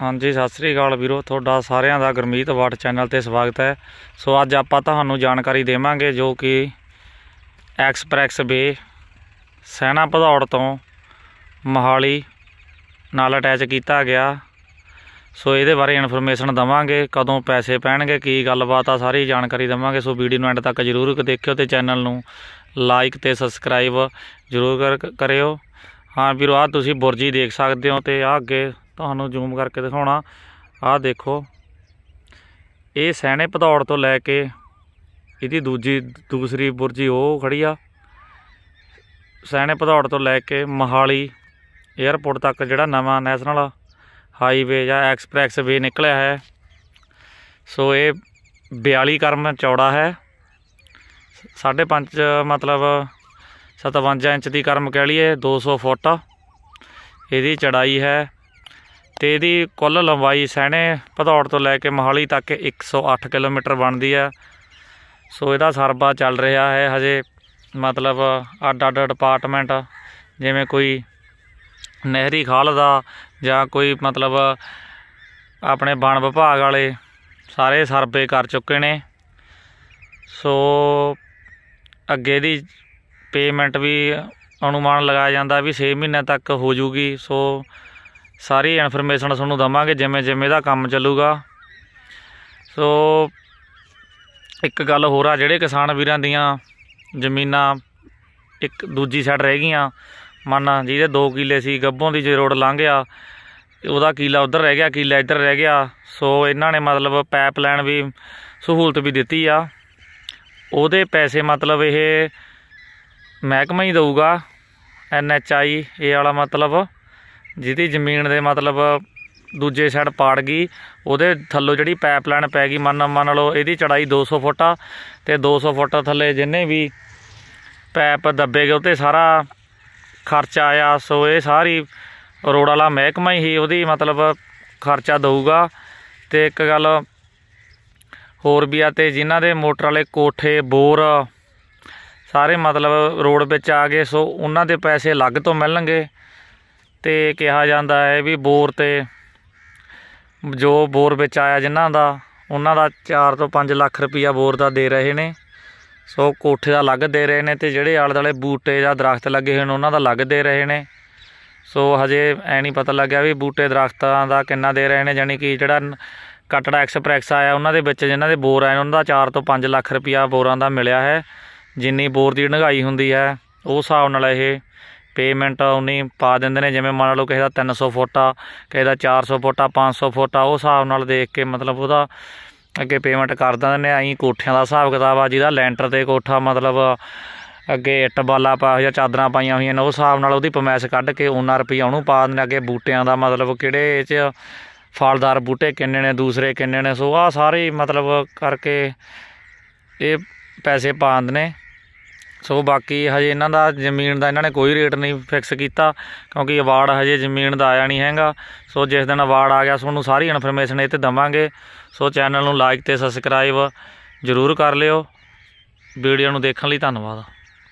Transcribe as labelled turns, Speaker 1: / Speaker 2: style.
Speaker 1: ਹਾਂਜੀ ਸਤਿ ਸ੍ਰੀ ਅਕਾਲ ਵੀਰੋ ਤੁਹਾਡਾ ਸਾਰਿਆਂ ਦਾ ਗਰਮੀਤ ਵਾਟ ਚੈਨਲ ਤੇ ਸਵਾਗਤ ਹੈ ਸੋ ਅੱਜ ਆਪਾਂ ਤੁਹਾਨੂੰ ਜਾਣਕਾਰੀ ਦੇਵਾਂਗੇ ਜੋ ਕਿ ਐਕਸਪ੍ਰੈਸ ਵੇ ਸੈਣਾ ਭਦੌੜ ਤੋਂ ਮਹਾਲੀ ਨਾਲ ਅਟੈਚ ਕੀਤਾ ਗਿਆ ਸੋ ਇਹਦੇ ਬਾਰੇ ਇਨਫੋਰਮੇਸ਼ਨ ਦਵਾਂਗੇ ਕਦੋਂ ਪੈਸੇ ਪੈਣਗੇ ਕੀ ਗੱਲਬਾਤ ਆ ਸਾਰੀ ਜਾਣਕਾਰੀ ਦਵਾਂਗੇ ਸੋ ਵੀਡੀਓ ਨੂੰ ਐਂਡ ਤੱਕ ਜ਼ਰੂਰ ਦੇਖਿਓ ਤੇ ਚੈਨਲ ਨੂੰ ਲਾਈਕ ਤੇ ਸਬਸਕ੍ਰਾਈਬ ਜ਼ਰੂਰ ਕਰਿਓ ਹਾਂ ਵੀਰੋ ਆ ਤੁਸੀਂ ਬੁਰਜੀ ਦੇਖ ਸਕਦੇ ਹੋ ਤੇ ਆ ਅੱਗੇ ਤੁਹਾਨੂੰ ਜ਼ੂਮ ਕਰਕੇ ਦਿਖਾਉਣਾ ਆਹ ਦੇਖੋ ਇਹ ਸੈਣੇ ਪਧੌੜ ਤੋਂ ਲੈ ਕੇ ਇਹਦੀ ਦੂਜੀ ਦੂਸਰੀ ਬੁਰਜੀ ਉਹ ਖੜੀ ਆ ਸੈਣੇ ਪਧੌੜ ਤੋਂ ਲੈ ਕੇ ਮਹਾਲੀ 에ਅਰਪੋਰਟ ਤੱਕ ਜਿਹੜਾ ਨਵਾਂ ਨੈਸ਼ਨਲ ਹਾਈਵੇ ਜਾਂ ਐਕਸਪ੍ਰੈਸ ਵੇ ਨਿਕਲਿਆ ਹੈ ਸੋ ਇਹ 42 ਕਰਮ ਚੌੜਾ ਹੈ 5.5 ਮਤਲਬ 57 ਇੰਚ ਦੀ ਕਰਮ ਕਹਿ ਲਈਏ 200 ਫੁੱਟ ਇਹਦੀ ਚੜਾਈ ਹੈ ਤੇ ਇਹਦੀ ਕੁੱਲ ਲੰਬਾਈ ਸੈਣੇ ਭਦੌੜ ਤੋਂ ਲੈ ਕੇ ਮਹਾਲੀ ਤੱਕ 108 ਕਿਲੋਮੀਟਰ ਬਣਦੀ ਆ ਸੋ ਇਹਦਾ ਸਰਬਾ ਚੱਲ ਰਿਹਾ ਹੈ ਹਜੇ ਮਤਲਬ ਅੱਡ ਅੱਡ ਡਿਪਾਰਟਮੈਂਟ ਜਿਵੇਂ ਕੋਈ ਨਹਿਰੀ ਖਾਲ ਦਾ ਜਾਂ ਕੋਈ ਮਤਲਬ ਆਪਣੇ ਬਣ ਵਿਭਾਗ ਵਾਲੇ ਸਾਰੇ ਸਰਵੇ ਕਰ ਚੁੱਕੇ ਨੇ ਸੋ ਅੱਗੇ ਦੀ ਪੇਮੈਂਟ ਵੀ ਅਨੁਮਾਨ ਲਗਾਇਆ ਜਾਂਦਾ ਵੀ 6 ਮਹੀਨੇ ਤੱਕ ਹੋ ਜੂਗੀ ਸੋ ਸਾਰੀ ਇਨਫੋਰਮੇਸ਼ਨ ਤੁਹਾਨੂੰ ਦਵਾਂਗੇ ਜਿਵੇਂ ਜਿਵੇਂ ਦਾ ਕੰਮ ਚੱਲੂਗਾ ਸੋ ਇੱਕ ਗੱਲ ਹੋਰ ਆ ਜਿਹੜੇ ਕਿਸਾਨ ਵੀਰਾਂ ਦੀਆਂ ਜ਼ਮੀਨਾਂ ਇੱਕ ਦੂਜੀ ਸਾਈਡ ਰਹਿ ਗਈਆਂ ਮੰਨ ਜਿਹਦੇ 2 ਕਿੱਲੇ ਸੀ ਗੱਭੋਂ ਦੀ ਜੇ ਰੋਡ ਲੰਘ ਗਿਆ ਉਹਦਾ ਕਿਲਾ ਉਧਰ ਰਹਿ ਗਿਆ ਕਿਲਾ ਇੱਧਰ ਰਹਿ ਗਿਆ ਸੋ ਇਹਨਾਂ ਨੇ ਮਤਲਬ ਪਾਈਪ ਲਾਈਨ ਵੀ ਸਹੂਲਤ ਵੀ ਦਿੱਤੀ ਆ ਉਹਦੇ ਪੈਸੇ ਮਤਲਬ ਇਹ ਮਹਿਕਮਾ ਹੀ ਦੇਊਗਾ ਆਈ ਇਹ ਵਾਲਾ ਮਤਲਬ ਜਿਹਦੀ ਜ਼ਮੀਨ ਦੇ ਮਤਲਬ ਦੂਜੇ ਸਾਈਡ ਪਾੜ ਗਈ ਉਹਦੇ ਥੱਲੋਂ ਜਿਹੜੀ ਪਾਈਪਲਾਈਨ ਪੈ ਗਈ ਮੰਨ ਮੰਨ ਲਓ ਇਹਦੀ ਚੜਾਈ 200 ਫੁੱਟ ਆ ਤੇ 200 ਫੁੱਟ ਥੱਲੇ ਜਿੰਨੇ ਵੀ ਪਾਈਪ ਦੱਬੇ ਗਏ ਸਾਰਾ ਖਰਚਾ ਆਇਆ ਸੋ ਇਹ ਸਾਰੀ ਰੋਡ ਵਾਲਾ ਮਹਿਕਮਾ ਹੀ ਉਹਦੀ ਮਤਲਬ ਖਰਚਾ ਦਊਗਾ ਤੇ ਇੱਕ ਗੱਲ ਹੋਰ ਵੀ ਆ ਤੇ ਜਿਨ੍ਹਾਂ ਦੇ ਮੋਟਰ ਵਾਲੇ ਕੋਠੇ ਬੋਰ ਸਾਰੇ ਮਤਲਬ ਰੋਡ ਵਿੱਚ ਆ ਗਏ ਸੋ ਉਹਨਾਂ ਦੇ ਪੈਸੇ ਅਲੱਗ ਤੋਂ ਮਿਲਣਗੇ ਤੇ ਕਿਹਾ ਜਾਂਦਾ ਹੈ ਵੀ ਬੋਰ ਤੇ ਜੋ ਬੋਰ ਵਿੱਚ ਆਇਆ ਜਿਨ੍ਹਾਂ ਦਾ ਉਹਨਾਂ ਦਾ 4 ਤੋਂ 5 ਲੱਖ ਰੁਪਇਆ ਬੋਰ ਦਾ ਦੇ ਰਹੇ ਨੇ ਸੋ ਕੋਠੇ ਦਾ ਲੱਗ ਦੇ ਰਹੇ ਨੇ ਤੇ ਜਿਹੜੇ ਆਲੇ ਦਾਲੇ ਬੂਟੇ ਜਾਂ ਦਰਖਤ ਲੱਗੇ ਹੋਣ ਉਹਨਾਂ ਦਾ ਲੱਗ ਦੇ ਰਹੇ ਨੇ ਸੋ ਹਜੇ ਐ ਨਹੀਂ ਪਤਾ ਲੱਗਿਆ ਵੀ ਬੂਟੇ ਦਰਖਤਾਂ ਦਾ ਕਿੰਨਾ ਦੇ ਰਹੇ ਨੇ ਯਾਨੀ ਕਿ ਜਿਹੜਾ ਕਟੜਾ ਐਕਸਪ੍ਰੈਸ ਆਇਆ ਉਹਨਾਂ ਦੇ ਵਿੱਚ ਜਿਨ੍ਹਾਂ ਦੇ ਬੋਰ ਆਏ ਉਹਨਾਂ ਦਾ 4 ਤੋਂ 5 ਲੱਖ ਰੁਪਇਆ ਬੋਰਾਂ ਦਾ ਮਿਲਿਆ ਹੈ ਜਿੰਨੀ ਬੋਰ ਦੀ ਡੰਗਾਈ ਹੁੰਦੀ ਹੈ ਉਹ ਹਿਸਾਬ ਨਾਲ ਇਹ ਪੇਮੈਂਟ ਉਨੀ ਪਾ ਦਿੰਦੇ ਨੇ ਜਿਵੇਂ ਮੰਨ ਲਓ ਕਿਸੇ ਦਾ 300 ਫੁੱਟ ਆ ਕਿਸੇ ਦਾ 400 ਫੁੱਟ ਆ 500 ਫੁੱਟ ਆ ਉਹ ਹਿਸਾਬ ਨਾਲ ਦੇਖ ਕੇ ਮਤਲਬ ਉਹਦਾ ਅੱਗੇ ਪੇਮੈਂਟ ਕਰ ਦਿੰਦੇ ਨੇ ਐਂ ਕੋਠਿਆਂ ਦਾ ਹਿਸਾਬ ਕਿਤਾਬ ਆ ਜਿਹਦਾ ਲੈਂਟਰ ਤੇ ਕੋਠਾ ਮਤਲਬ ਅੱਗੇ ਇੱਟ ਬਾਲਾ ਪਾ ਜਾਂ ਚਾਦਰਾਂ ਪਾਈਆਂ ਹੋਈਆਂ ਨੇ ਉਹ ਹਿਸਾਬ ਨਾਲ ਉਹਦੀ ਪਮੈਸ ਕੱਢ ਕੇ ਉਹਨਾਂ ਰੁਪਈਆ ਉਹਨੂੰ ਪਾ ਦਿੰਦੇ ਅੱਗੇ ਬੂਟਿਆਂ ਦਾ ਮਤਲਬ ਕਿਹੜੇ 'ਚ ਫਲਦਾਰ ਬੂਟੇ ਕਿੰਨੇ ਨੇ ਦੂਸਰੇ ਕਿੰਨੇ ਨੇ ਸੋ ਆ ਸਾਰੇ ਮਤਲਬ ਕਰਕੇ ਇਹ ਪੈਸੇ ਪਾ ਦਿੰਦੇ ਨੇ ਸੋ ਬਾਕੀ ਹਜੇ ਇਹਨਾਂ ਦਾ ਜ਼ਮੀਨ ਦਾ ਇਹਨਾਂ ਨੇ ਕੋਈ ਰੇਟ ਨਹੀਂ ਫਿਕਸ ਕੀਤਾ ਕਿਉਂਕਿ ਅਵਾਰਡ ਹਜੇ ਜ਼ਮੀਨ ਦਾ ਆਇਆ ਨਹੀਂ ਹੈਗਾ ਸੋ ਜਿਸ ਦਿਨ ਅਵਾਰਡ ਆ ਗਿਆ ਤੁਹਾਨੂੰ ਸਾਰੀ ਇਨਫੋਰਮੇਸ਼ਨ ਇਹ ਤੇ ਦਵਾਂਗੇ ਸੋ ਚੈਨਲ ਨੂੰ ਲਾਈਕ ਤੇ ਸਬਸਕ੍ਰਾਈਬ ਜ਼ਰੂਰ ਕਰ ਲਿਓ ਵੀਡੀਓ ਨੂੰ ਦੇਖਣ ਲਈ ਧੰਨਵਾਦ